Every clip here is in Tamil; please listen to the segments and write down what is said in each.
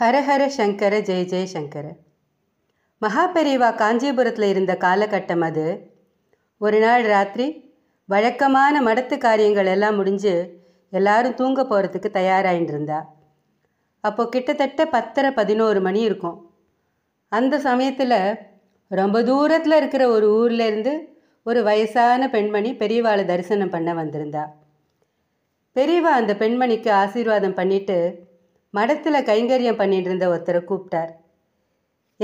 ஹரஹர சங்கர ஜெய ஜெயசங்கர மகாபெரிவா காஞ்சிபுரத்தில் இருந்த காலகட்டம் அது ஒரு நாள் ராத்திரி வழக்கமான மடத்து காரியங்கள் எல்லாம் முடிஞ்சு எல்லாரும் தூங்க போகிறதுக்கு தயாராகிட்டு அப்போது கிட்டத்தட்ட பத்தரை பதினோரு மணி இருக்கும் அந்த சமயத்தில் ரொம்ப தூரத்தில் இருக்கிற ஒரு ஊர்லேருந்து ஒரு வயசான பெண்மணி பெரியவாளை தரிசனம் பண்ண வந்திருந்தா பெரியவா அந்த பெண்மணிக்கு ஆசீர்வாதம் பண்ணிவிட்டு மடத்தில் கைங்கரியம் பண்ணிட்டு இருந்த ஒருத்தரை கூப்பிட்டார்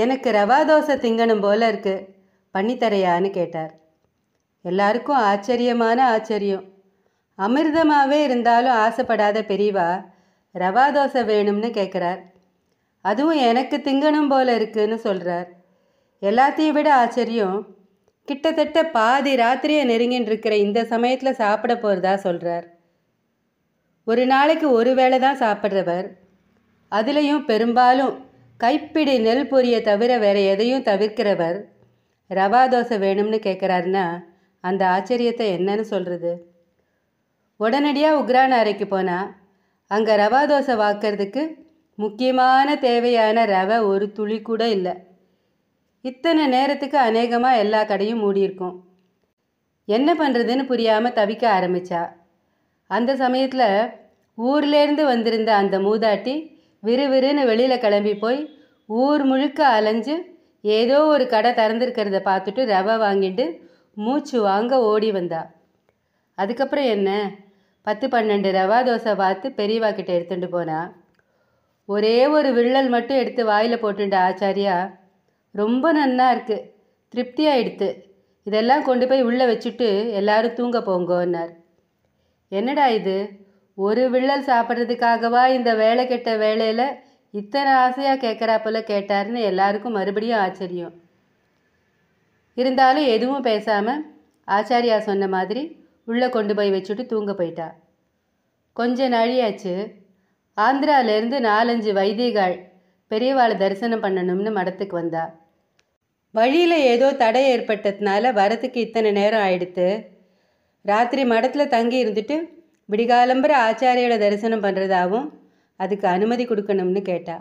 எனக்கு ரவா தோசை திங்கணும் போல இருக்கு பண்ணித்தரையான்னு கேட்டார் எல்லாருக்கும் ஆச்சரியமான ஆச்சரியம் அமிர்தமாகவே இருந்தாலும் ஆசைப்படாத பெரியவா ரவா தோசை வேணும்னு கேட்குறார் அதுவும் எனக்கு திங்கணும் போல இருக்குன்னு சொல்கிறார் எல்லாத்தையும் விட ஆச்சரியம் கிட்டத்தட்ட பாதி ராத்திரியை நெருங்கின்னு இருக்கிற இந்த சமயத்தில் சாப்பிட போகிறதா சொல்கிறார் ஒரு நாளைக்கு ஒரு வேளை தான் சாப்பிட்றவர் அதிலையும் பெரும்பாலும் கைப்பிடி நெல் பொரிய தவிர வேறு எதையும் தவிர்க்கிறவர் ரவா தோசை வேணும்னு கேட்குறாருன்னா அந்த ஆச்சரியத்தை என்னன்னு சொல்கிறது உடனடியாக உக்ரான் அறைக்கு போனால் அங்கே ரவா தோசை வாக்கிறதுக்கு முக்கியமான தேவையான ரவை ஒரு துளி கூட இல்லை இத்தனை நேரத்துக்கு அநேகமாக எல்லா கடையும் மூடியிருக்கோம் என்ன பண்ணுறதுன்னு புரியாமல் தவிக்க ஆரம்பித்தா அந்த சமயத்தில் ஊர்லேருந்து வந்திருந்த அந்த மூதாட்டி விறுவிறுன்னு வெளியில் கிளம்பி போய் ஊர் முழுக்க அலைஞ்சு ஏதோ ஒரு கடை திறந்துருக்கிறத பார்த்துட்டு ரவை வாங்கிட்டு மூச்சு வாங்க ஓடி வந்தா அதுக்கப்புறம் என்ன பத்து பன்னெண்டு ரவா தோசை பார்த்து பெரியவா கிட்ட எடுத்துகிட்டு போனா ஒரே ஒரு விள்ளல் மட்டும் எடுத்து வாயில் போட்டுண்ட ஆச்சாரியா ரொம்ப நன்னா இருக்குது திருப்தியாயிடுத்து இதெல்லாம் கொண்டு போய் உள்ளே வச்சுட்டு எல்லாரும் தூங்க போங்கோன்னார் என்னடா இது ஒரு விள்ளல் சாப்பிட்றதுக்காகவா இந்த வேலை கெட்ட வேலையில் இத்தனை ஆசையாக கேட்குறாப்புல கேட்டாருன்னு எல்லாருக்கும் மறுபடியும் ஆச்சரியம் இருந்தாலும் எதுவும் பேசாமல் ஆச்சாரியா சொன்ன மாதிரி உள்ளே கொண்டு போய் வச்சுட்டு தூங்க போயிட்டா கொஞ்ச நாழியாச்சு ஆந்திராலேருந்து நாலஞ்சு வைத்தியகாள் பெரியவாளை தரிசனம் பண்ணணும்னு மடத்துக்கு வந்தா வழியில் ஏதோ தடை ஏற்பட்டதுனால வரத்துக்கு இத்தனை நேரம் ஆயிடுத்து ராத்திரி மடத்தில் தங்கி இருந்துட்டு விடிகாலம்பர ஆச்சாரியோட தரிசனம் பண்ணுறதாவும் அதுக்கு அனுமதி கொடுக்கணும்னு கேட்டா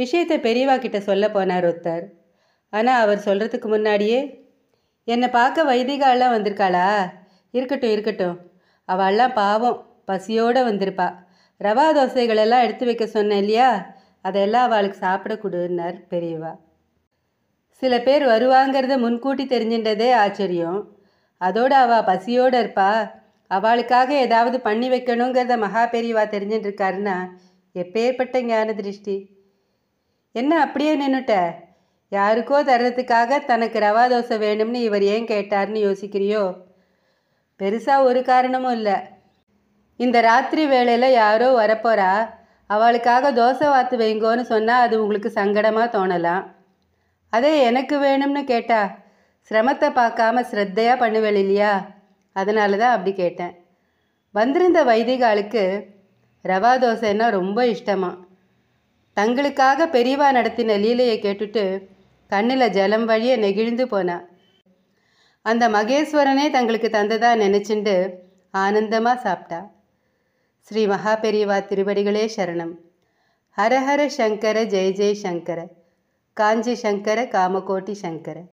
விஷயத்தை பெரியவா கிட்ட சொல்ல போனார் ஒருத்தர் ஆனால் அவர் சொல்கிறதுக்கு முன்னாடியே என்னை பார்க்க வைதிகாலாம் வந்திருக்காளா இருக்கட்டும் இருக்கட்டும் அவள்லாம் பாவம் பசியோடு வந்திருப்பா ரவா தோசைகளெல்லாம் எடுத்து வைக்க சொன்னேன் இல்லையா அதெல்லாம் அவளுக்கு சாப்பிட கொடுன்னார் பெரியவா சில பேர் வருவாங்கிறத முன்கூட்டி தெரிஞ்சின்றதே ஆச்சரியம் அதோடு அவள் பசியோடு இருப்பா அவளுக்காக ஏதாவது பண்ணி வைக்கணுங்கிறத மகா பெரியவா தெரிஞ்சுட்டு இருக்காருன்னா எப்பேற்பட்ட ஞான திருஷ்டி என்ன அப்படியே நின்றுட்ட யாருக்கோ தர்றதுக்காக தனக்கு ரவா தோசை வேணும்னு இவர் ஏன் கேட்டார்னு யோசிக்கிறியோ பெருசாக ஒரு காரணமும் இல்லை இந்த ராத்திரி வேளையில் யாரோ வரப்போறா அவளுக்காக தோசை வாத்து வைங்கோன்னு சொன்னால் அது உங்களுக்கு சங்கடமாக தோணலாம் அதே எனக்கு வேணும்னு கேட்டா சிரமத்தை பார்க்காம ஸ்ரத்தையாக பண்ணுவேள் இல்லையா அதனால தான் அப்படி கேட்டேன் வந்திருந்த வைதிகாலுக்கு ரவா தோசைன்னா ரொம்ப இஷ்டமா தங்களுக்காக பெரியவா நடத்தின லீலையை கேட்டுட்டு கண்ணில் ஜலம் வழிய நெகிழ்ந்து போனா அந்த மகேஸ்வரனே தங்களுக்கு தந்ததா நினச்சிண்டு ஆனந்தமாக சாப்பிட்டா ஸ்ரீ மகா பெரியவா திருவடிகளே சரணம் ஹரஹர சங்கர ஜெய ஜெய சங்கர காஞ்சி சங்கர காமகோட்டி சங்கர